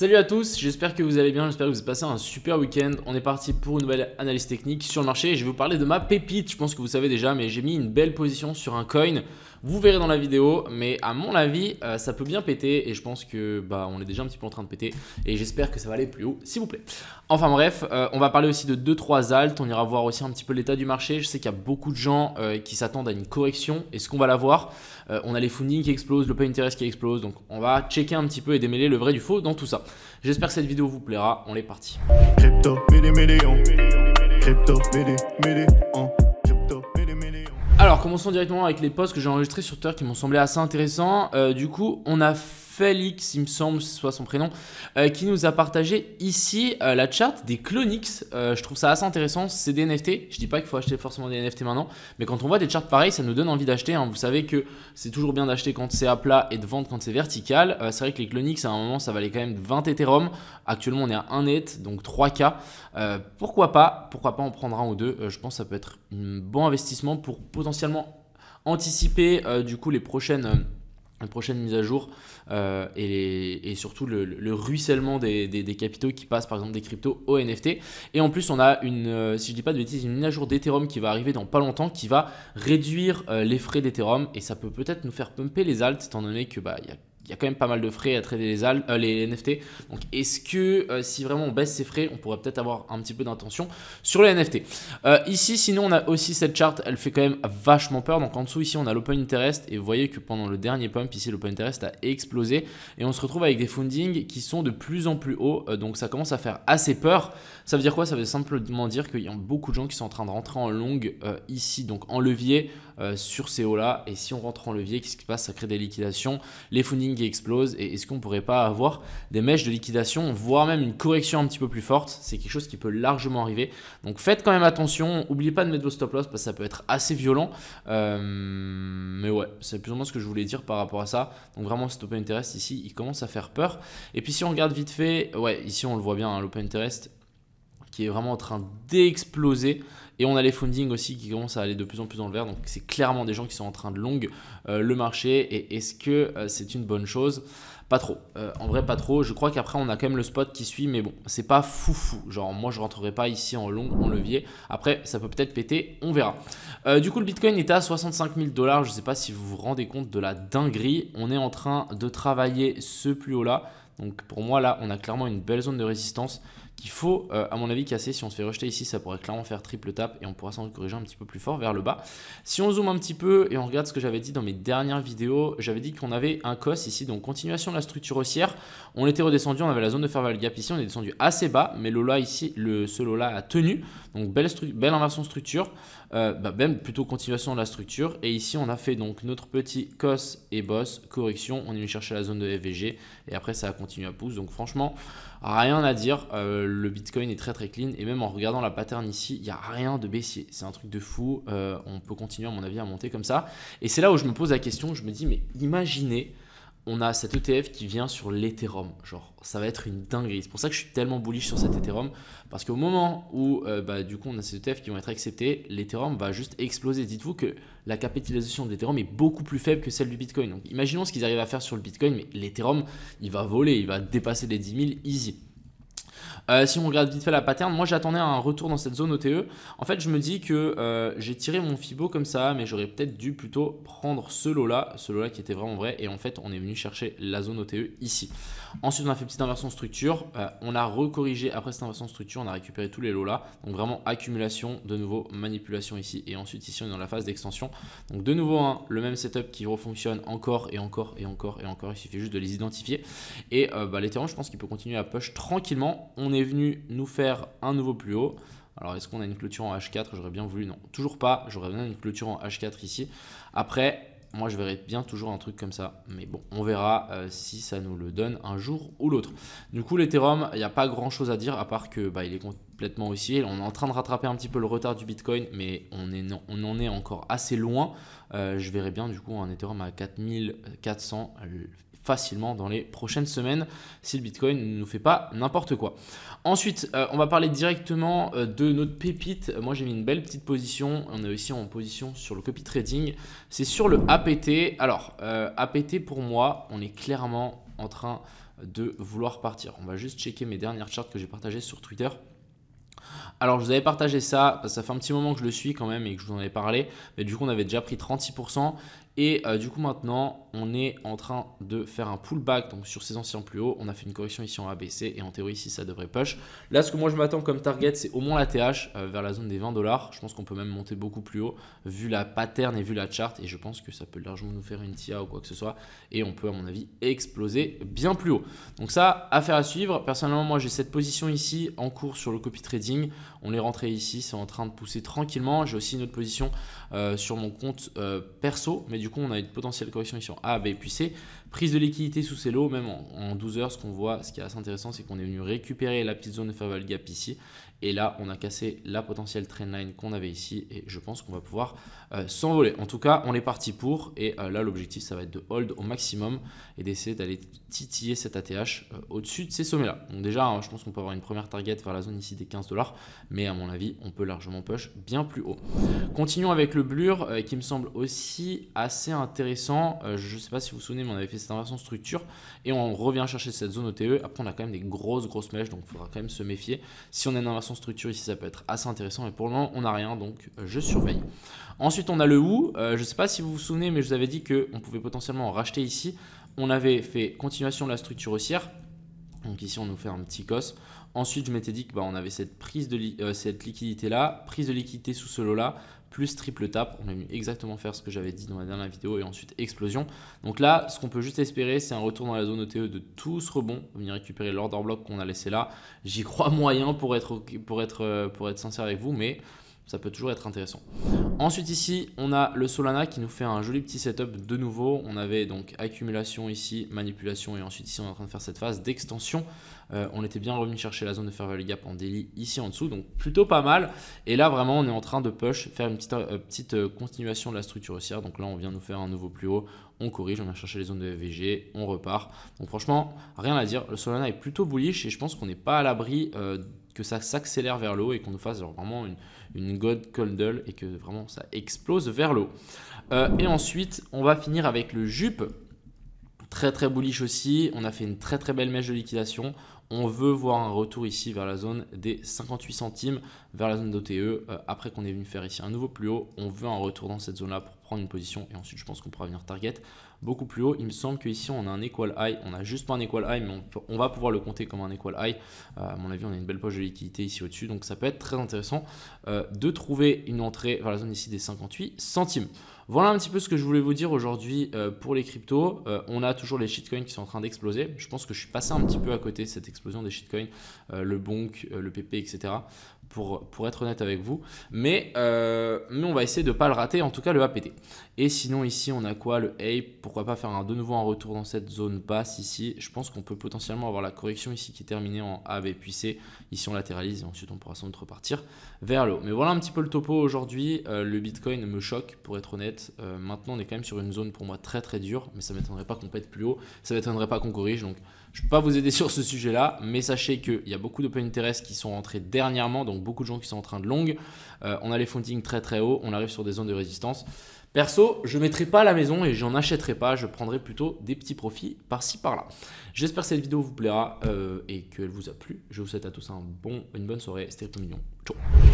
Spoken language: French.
Salut à tous, j'espère que vous allez bien, j'espère que vous avez passé un super week-end. On est parti pour une nouvelle analyse technique sur le marché et je vais vous parler de ma pépite. Je pense que vous savez déjà, mais j'ai mis une belle position sur un coin. Vous verrez dans la vidéo, mais à mon avis, euh, ça peut bien péter et je pense que bah, on est déjà un petit peu en train de péter et j'espère que ça va aller plus haut, s'il vous plaît. Enfin bref, euh, on va parler aussi de 2-3 altes, on ira voir aussi un petit peu l'état du marché. Je sais qu'il y a beaucoup de gens euh, qui s'attendent à une correction, et ce qu'on va la voir On a les funding qui explosent, le pay interest qui explose, donc on va checker un petit peu et démêler le vrai du faux dans tout ça. J'espère que cette vidéo vous plaira, on est parti. Crypto, crypto, commençons directement avec les posts que j'ai enregistrés sur Twitter qui m'ont semblé assez intéressants. Euh, du coup, on a Félix, il me semble, ce soit son prénom, euh, qui nous a partagé ici euh, la charte des Clonix. Euh, je trouve ça assez intéressant, c'est des NFT. Je dis pas qu'il faut acheter forcément des NFT maintenant, mais quand on voit des charts pareilles, ça nous donne envie d'acheter. Hein. Vous savez que c'est toujours bien d'acheter quand c'est à plat et de vendre quand c'est vertical. c'est vrai que les Clonix, à un moment, ça valait quand même 20 Ethereum. Actuellement, on est à 1 ETH, donc 3K. pourquoi pas Pourquoi pas en prendre un ou deux Je pense que ça peut être un bon investissement pour potentiellement anticiper du coup les prochaines une prochaine mise à jour euh, et, et, surtout le, ruissellement des, capitaux qui passent par exemple des cryptos au NFT. Et en plus on a une, euh, si je dis pas de bêtises, une mise à jour d'Ethereum qui va arriver dans pas longtemps qui va réduire euh, les frais d'Ethereum et ça peut peut-être nous faire pumper les alts étant donné que bah il y a il y a quand même pas mal de frais à traiter les, euh, NFT. Donc est-ce que euh, si vraiment on baisse ces frais, on pourrait peut-être avoir un petit peu d'intention sur les NFT. Euh, ici, sinon, on a aussi cette charte, elle fait quand même vachement peur. Donc en dessous, ici, on a l'open interest et vous voyez que pendant le dernier pump, ici, l'open interest a explosé et on se retrouve avec des fundings qui sont de plus en plus hauts. donc ça commence à faire assez peur. Ça veut dire quoi Ça veut simplement dire qu'il y a beaucoup de gens qui sont en train de rentrer en longue ici, donc en levier. Euh, sur ces hauts-là. Et si on rentre en levier, qu'est-ce qui se passe Ça crée des liquidations, les fundings explosent. Et est-ce qu'on pourrait pas avoir des mèches de liquidation, voire même une correction un petit peu plus forte C'est quelque chose qui peut largement arriver. Donc faites quand même attention. N'oubliez pas de mettre vos stop loss parce que ça peut être assez violent. Euh, mais ouais, c'est plus ou moins ce que je voulais dire par rapport à ça. Donc vraiment, cet open interest ici, il commence à faire peur. Et puis si on regarde vite fait, ouais, ici on le voit bien, hein, l'open interest qui est vraiment en train d'exploser. Et on a les fundings aussi qui commencent à aller de plus en plus dans le vert. Donc c'est clairement des gens qui sont en train de longue euh, le marché. Et est-ce que euh, c'est une bonne chose pas trop. Euh, en vrai, pas trop. Je crois qu'après, on a quand même le spot qui suit, mais bon, c'est pas foufou. Genre, moi, je rentrerai pas ici en long, en levier. Après, ça peut peut-être péter, on verra. du coup, le Bitcoin est à 65 000 dollars. Je sais pas si vous vous rendez compte de la dinguerie. On est en train de travailler ce plus haut là. Donc, pour moi, là, on a clairement une belle zone de résistance qu'il faut, euh, à mon avis, casser. Si on se fait rejeter ici, ça pourrait clairement faire triple tap et on pourra s'en corriger un petit peu plus fort vers le bas. Si on zoome un petit peu et on regarde ce que j'avais dit dans mes dernières vidéos, j'avais dit qu'on avait un cos ici, donc continuation de la structure haussière. On était redescendu, on avait la zone de ferval gap ici, on est descendu assez bas, mais Lola ici, le, ce Lola a tenu. Donc belle, belle inversion structure, euh, bah, même plutôt continuation de la structure. Et ici, on a fait donc notre petit cos et boss correction. On est venu chercher la zone de FVG et après, ça a continué à pousser. Donc franchement, Rien à dire, euh, le Bitcoin est très très clean et même en regardant la pattern ici, il n'y a rien de baissier. C'est un truc de fou, euh, on peut continuer à mon avis à monter comme ça. Et c'est là où je me pose la question, je me dis mais imaginez on a cet ETF qui vient sur l'Ethereum. Genre, ça va être une dinguerie. C'est pour ça que je suis tellement bullish sur cet Ethereum. Parce qu'au moment où, euh, bah, du coup, on a ces ETF qui vont être acceptés, l'Ethereum va juste exploser. Dites-vous que la capitalisation de l'Ethereum est beaucoup plus faible que celle du Bitcoin. Donc, imaginons ce qu'ils arrivent à faire sur le Bitcoin, mais l'Ethereum, il va voler, il va dépasser les 10 000 easy. Euh, si on regarde vite fait la pattern, moi j'attendais un retour dans cette zone OTE. En fait, je me dis que euh, j'ai tiré mon Fibo comme ça, mais j'aurais peut-être dû plutôt prendre ce lot là, ce lot là qui était vraiment vrai. Et en fait, on est venu chercher la zone OTE ici. Ensuite, on a fait une petite inversion structure. Euh, on a recorrigé après cette inversion structure, on a récupéré tous les lots là. Donc vraiment accumulation, de nouveau manipulation ici. Et ensuite, ici, on est dans la phase d'extension. Donc de nouveau, le même setup qui refonctionne encore et encore et encore et encore. Il suffit juste de les identifier. Et bah, l'Ethereum, je pense qu'il peut continuer à push tranquillement. On est venu nous faire un nouveau plus haut. Alors, est-ce qu'on a une clôture en H4 J'aurais bien voulu. Non, toujours pas. J'aurais bien une clôture en H4 ici. Après, moi, je verrais bien toujours un truc comme ça. Mais bon, on verra euh, si ça nous le donne un jour ou l'autre. Du coup, l'Ethereum, il n'y a pas grand-chose à dire, à part que bah, il est complètement haussier. On est en train de rattraper un petit peu le retard du Bitcoin, mais on, est, on en est encore assez loin. Euh, je verrais bien, du coup, un Ethereum à 4400 facilement dans les prochaines semaines si le Bitcoin ne nous fait pas n'importe quoi. Ensuite, euh, on va parler directement euh, de notre pépite. Moi, j'ai mis une belle petite position. On est aussi en position sur le copy trading. C'est sur le APT. Alors, euh, APT pour moi, on est clairement en train de vouloir partir. On va juste checker mes dernières charts que j'ai partagées sur Twitter. Alors, je vous avais partagé ça, ça fait un petit moment que je le suis quand même et que je vous en ai parlé, mais du coup, on avait déjà pris 36%. Et euh, du coup, maintenant, on est en train de faire un pullback donc sur ces anciens plus hauts. On a fait une correction ici en ABC et en théorie, ici, ça devrait push. Là, ce que moi, je m'attends comme target, c'est au moins la TH euh, vers la zone des 20 dollars. Je pense qu'on peut même monter beaucoup plus haut vu la pattern et vu la chart. Et je pense que ça peut largement nous faire une TIA ou quoi que ce soit. Et on peut, à mon avis, exploser bien plus haut. Donc ça, affaire à suivre. Personnellement, moi, j'ai cette position ici en cours sur le copy trading. On est rentré ici, c'est en train de pousser tranquillement. J'ai aussi une autre position euh, sur mon compte perso. Mais du du coup, on a une potentielle correction ici sur A, B puis C. Prise de liquidité sous ces lots, même en, 12 heures, ce qu'on voit, ce qui est assez intéressant, c'est qu'on est venu récupérer la petite zone de faveur gap ici. Et là, on a cassé la potentielle line qu'on avait ici. Et je pense qu'on va pouvoir euh, s'envoler. En tout cas, on est parti pour. Et euh, là, l'objectif, ça va être de hold au maximum et d'essayer d'aller titiller cet ATH euh, au-dessus de ces sommets-là. Donc déjà, hein, je pense qu'on peut avoir une première target vers la zone ici des 15 dollars. Mais à mon avis, on peut largement push bien plus haut. Continuons avec le blur qui me semble aussi assez intéressant. je ne sais pas si vous vous souvenez, mais on avait fait c'est cette inversion structure et on revient chercher cette zone OTE. Après, on a quand même des grosses, grosses mèches, donc il faudra quand même se méfier. Si on a une inversion structure ici, ça peut être assez intéressant, mais pour le moment, on n'a rien, donc euh, je surveille. Ensuite, on a le OU. Euh, je ne sais pas si vous vous souvenez, mais je vous avais dit qu'on pouvait potentiellement racheter ici. On avait fait continuation de la structure haussière. Donc ici, on nous fait un petit cos. Ensuite, je m'étais dit que bah, on avait cette prise de euh, cette liquidité là, prise de liquidité sous ce lot là, plus triple tap. On a mis exactement faire ce que j'avais dit dans la dernière vidéo et ensuite explosion. Donc là, ce qu'on peut juste espérer, c'est un retour dans la zone OTE de tout ce rebond, venir récupérer l'order block qu'on a laissé là. J'y crois moyen pour être, pour, être, euh, pour être sincère avec vous, mais ça peut toujours être intéressant. Ensuite ici, on a le Solana qui nous fait un joli petit setup de nouveau. On avait donc accumulation ici, manipulation et ensuite ici on est en train de faire cette phase d'extension. Euh, on était bien revenu chercher la zone de fair value gap en daily ici en dessous, donc plutôt pas mal. Et là vraiment on est en train de push, faire une petite, euh, petite euh, continuation de la structure haussière. Donc là on vient nous faire un nouveau plus haut, on corrige, on vient chercher les zones de FVG, on repart. Donc franchement, rien à dire, le Solana est plutôt bullish et je pense qu'on n'est pas à l'abri que ça s'accélère vers l'eau et qu'on nous fasse vraiment une, God Coldle et que vraiment ça explose vers l'eau. Euh, et ensuite, on va finir avec le jupe. Très très bullish aussi. On a fait une très très belle mèche de liquidation. On veut voir un retour ici vers la zone des 58 centimes, vers la zone d'OTE. Euh, après qu'on est venu faire ici un nouveau plus haut, on veut un retour dans cette zone-là pour prendre une position. Et ensuite, je pense qu'on pourra venir target beaucoup plus haut. Il me semble qu'ici, on a un equal high. On n'a juste pas un equal high, mais on, va pouvoir le compter comme un equal high. Euh, à mon avis, on a une belle poche de liquidité ici au-dessus. Donc, ça peut être très intéressant euh, de trouver une entrée vers la zone ici des 58 centimes. Voilà un petit peu ce que je voulais vous dire aujourd'hui euh, pour les cryptos. on a toujours les shitcoins qui sont en train d'exploser. Je pense que je suis passé un petit peu à côté de cette explosion des shitcoins, le bonk, le PP, etc. Pour, pour être honnête avec vous. Mais, mais on va essayer de ne pas le rater, en tout cas le APT. Et sinon ici on a quoi Le pour pourquoi pas faire un, de nouveau un retour dans cette zone basse ici. Je pense qu'on peut potentiellement avoir la correction ici qui est terminée en A, puis C. Ici on latéralise et ensuite on pourra sans doute repartir vers le haut. Mais voilà un petit peu le topo aujourd'hui. Euh, le Bitcoin me choque pour être honnête. Euh, maintenant on est quand même sur une zone pour moi très très dure, mais ça ne m'étonnerait pas qu'on pète plus haut, ça ne m'étonnerait pas qu'on corrige. Donc je ne peux pas vous aider sur ce sujet-là, mais sachez qu'il y a beaucoup d'open interest qui sont rentrés dernièrement, donc beaucoup de gens qui sont en train de longue. Euh, on a les funding très très haut, on arrive sur des zones de résistance. Perso, je ne mettrai pas à la maison et j'en achèterai pas, je prendrai plutôt des petits profits par-ci par-là. J'espère que cette vidéo vous plaira euh, et qu'elle vous a plu. Je vous souhaite à tous un bon, une bonne soirée, c'était Mignon. Ciao